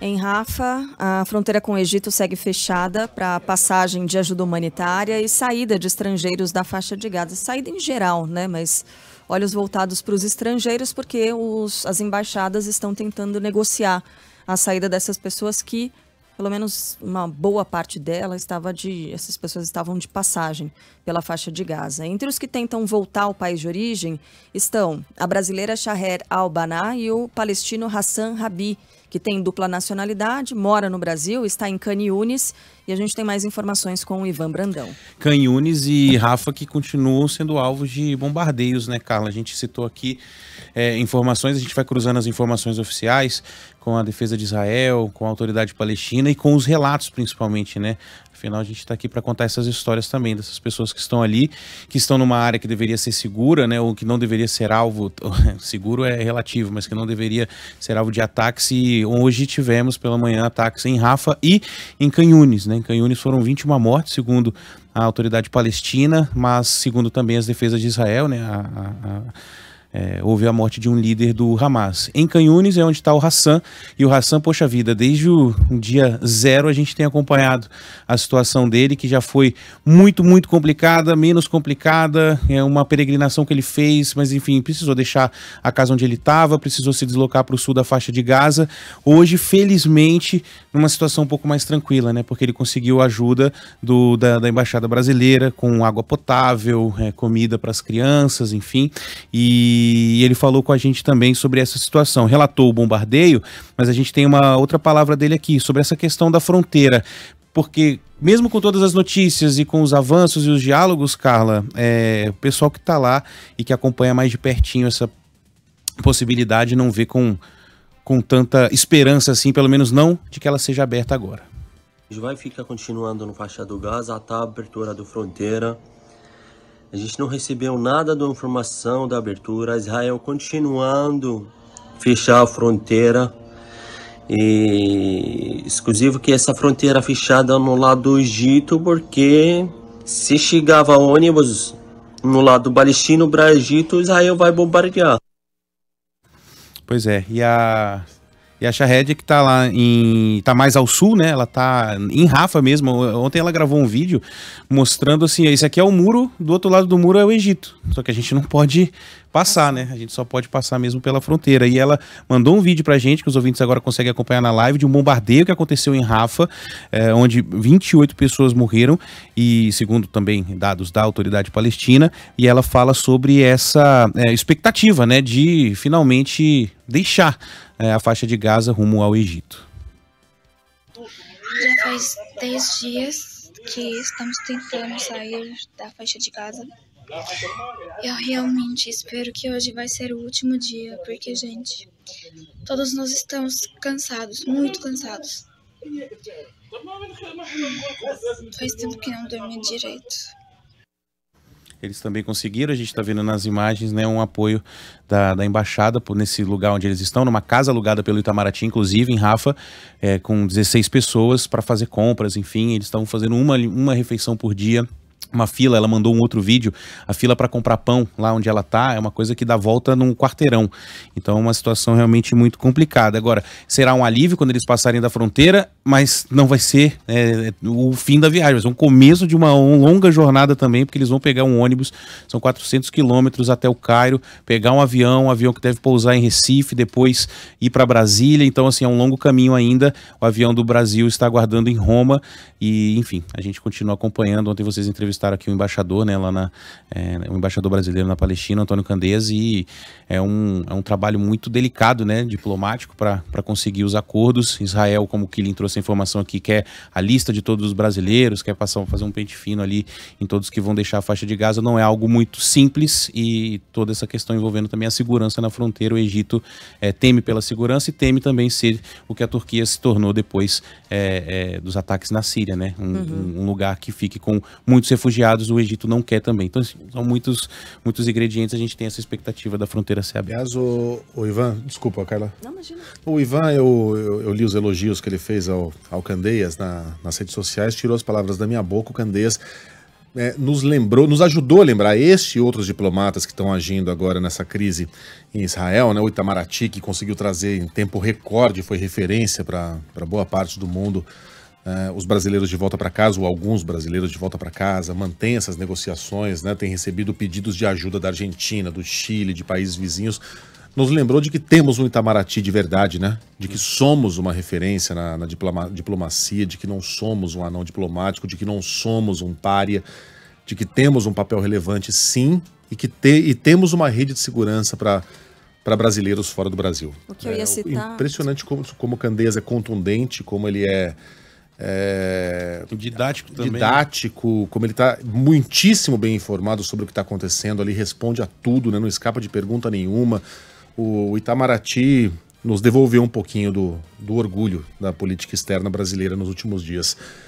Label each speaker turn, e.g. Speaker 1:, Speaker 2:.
Speaker 1: Em Rafa, a fronteira com o Egito segue fechada para passagem de ajuda humanitária e saída de estrangeiros da faixa de Gaza. Saída em geral, né? Mas olhos voltados para os estrangeiros, porque os, as embaixadas estão tentando negociar a saída dessas pessoas que, pelo menos uma boa parte dela estava de, essas pessoas estavam de passagem pela faixa de Gaza. Entre os que tentam voltar ao país de origem estão a brasileira Shaher Al-Banah e o palestino Hassan Rabi que tem dupla nacionalidade, mora no Brasil, está em Caniunes e a gente tem mais informações com o Ivan Brandão. Caniunes e Rafa que continuam sendo alvos de bombardeios, né, Carla? A gente citou aqui é, informações, a gente vai cruzando as informações oficiais com a defesa de Israel, com a autoridade palestina e com os relatos, principalmente, né? Afinal, a gente está aqui para contar essas histórias também dessas pessoas que estão ali, que estão numa área que deveria ser segura, né, ou que não deveria ser alvo, seguro é relativo, mas que não deveria ser alvo de ataques. E hoje tivemos pela manhã ataques em Rafa e em Canhunes. Né? Em Canhunes foram 21 mortes, segundo a autoridade palestina, mas segundo também as defesas de Israel, né, a, a, a é, houve a morte de um líder do Hamas. Em Canhunes é onde está o Hassan, e o Hassan, poxa vida, desde o dia zero a gente tem acompanhado a situação dele, que já foi muito, muito complicada, menos complicada, é uma peregrinação que ele fez, mas enfim, precisou deixar a casa onde ele estava, precisou se deslocar para o sul da faixa de Gaza. Hoje, felizmente, numa situação um pouco mais tranquila, né? Porque ele conseguiu ajuda do, da, da Embaixada Brasileira com água potável, é, comida para as crianças, enfim, e e ele falou com a gente também sobre essa situação. Relatou o bombardeio, mas a gente tem uma outra palavra dele aqui, sobre essa questão da fronteira. Porque, mesmo com todas as notícias e com os avanços e os diálogos, Carla, é, o pessoal que está lá e que acompanha mais de pertinho essa possibilidade não vê com, com tanta esperança assim, pelo menos não de que ela seja aberta agora. Vai ficar continuando no faixa do gás até a abertura do fronteira. A gente não recebeu nada da informação da abertura. Israel continuando fechar a fronteira. E exclusivo que essa fronteira fechada no lado do Egito, porque se chegava ônibus no lado palestino para Egito, Israel vai bombardear. Pois é, e a e a Shahed que tá lá em. tá mais ao sul, né? Ela tá em Rafa mesmo. Ontem ela gravou um vídeo mostrando assim: esse aqui é o muro, do outro lado do muro é o Egito. Só que a gente não pode passar, né? A gente só pode passar mesmo pela fronteira. E ela mandou um vídeo pra gente, que os ouvintes agora conseguem acompanhar na live, de um bombardeio que aconteceu em Rafa, eh, onde 28 pessoas morreram, e segundo também dados da autoridade palestina, e ela fala sobre essa eh, expectativa, né, de finalmente deixar eh, a faixa de Gaza rumo ao Egito.
Speaker 2: Já faz 10 dias que estamos tentando sair da faixa de Gaza eu realmente espero que hoje vai ser o último dia, porque, gente, todos nós estamos cansados, muito cansados. Faz tempo que não dormi direito.
Speaker 1: Eles também conseguiram, a gente está vendo nas imagens, né, um apoio da, da embaixada nesse lugar onde eles estão, numa casa alugada pelo Itamaraty, inclusive, em Rafa, é, com 16 pessoas para fazer compras, enfim, eles estão fazendo uma, uma refeição por dia uma fila, ela mandou um outro vídeo, a fila para comprar pão lá onde ela tá é uma coisa que dá volta num quarteirão. Então é uma situação realmente muito complicada. Agora, será um alívio quando eles passarem da fronteira, mas não vai ser é, o fim da viagem, vai ser um começo de uma longa jornada também, porque eles vão pegar um ônibus, são 400 quilômetros até o Cairo, pegar um avião, um avião que deve pousar em Recife, depois ir para Brasília. Então, assim, é um longo caminho ainda. O avião do Brasil está aguardando em Roma e, enfim, a gente continua acompanhando. Ontem vocês entrevistaram estar aqui o embaixador, né, lá na, é, o embaixador brasileiro na Palestina, Antônio Candese, e é um, é um trabalho muito delicado, né, diplomático para conseguir os acordos. Israel, como o Kilin trouxe a informação aqui, quer a lista de todos os brasileiros, quer passar, fazer um pente fino ali em todos que vão deixar a faixa de Gaza. Não é algo muito simples e toda essa questão envolvendo também a segurança na fronteira. O Egito é, teme pela segurança e teme também ser o que a Turquia se tornou depois é, é, dos ataques na Síria, né? Um, uhum. um lugar que fique com muitos refugiados o Egito não quer também. Então, assim, são muitos, muitos ingredientes, a gente tem essa expectativa da fronteira ser
Speaker 2: aberta. Aliás, o, o Ivan, desculpa, Carla. Não, imagina. O Ivan, eu, eu, eu, li os elogios que ele fez ao, ao Candeias na, nas redes sociais, tirou as palavras da minha boca, o Candeias é, nos lembrou, nos ajudou a lembrar este e outros diplomatas que estão agindo agora nessa crise em Israel, né? O Itamaraty que conseguiu trazer em tempo recorde, foi referência para boa parte do mundo Uh, os brasileiros de volta para casa, ou alguns brasileiros de volta para casa, mantém essas negociações, né? tem recebido pedidos de ajuda da Argentina, do Chile, de países vizinhos. Nos lembrou de que temos um Itamaraty de verdade, né? De que somos uma referência na, na diploma, diplomacia, de que não somos um anão diplomático, de que não somos um pária, de que temos um papel relevante, sim, e que te, e temos uma rede de segurança para para brasileiros fora do Brasil. O que eu ia é, citar... É impressionante como, como o Candeias é contundente, como ele é é, didático também. Didático, como ele está muitíssimo bem informado sobre o que está acontecendo ali, responde a tudo, né, não escapa de pergunta nenhuma. O Itamaraty nos devolveu um pouquinho do, do orgulho da política externa brasileira nos últimos dias.